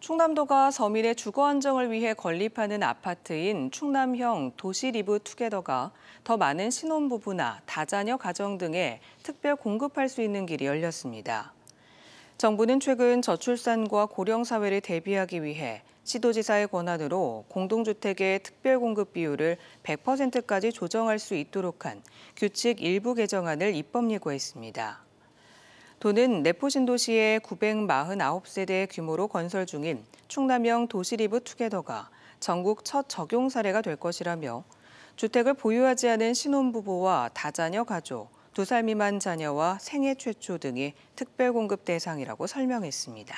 충남도가 서민의 주거 안정을 위해 건립하는 아파트인 충남형 도시리브 투게더가 더 많은 신혼부부나 다자녀 가정 등에 특별 공급할 수 있는 길이 열렸습니다. 정부는 최근 저출산과 고령사회를 대비하기 위해 시도지사의 권한으로 공동주택의 특별공급 비율을 100%까지 조정할 수 있도록 한 규칙 일부 개정안을 입법 예고했습니다. 도는 내포신도시의 949세대 규모로 건설 중인 충남형 도시리브 투게더가 전국 첫 적용 사례가 될 것이라며 주택을 보유하지 않은 신혼부부와 다자녀 가족, 두 살 미만 자녀와 생애 최초 등이 특별공급 대상이라고 설명했습니다.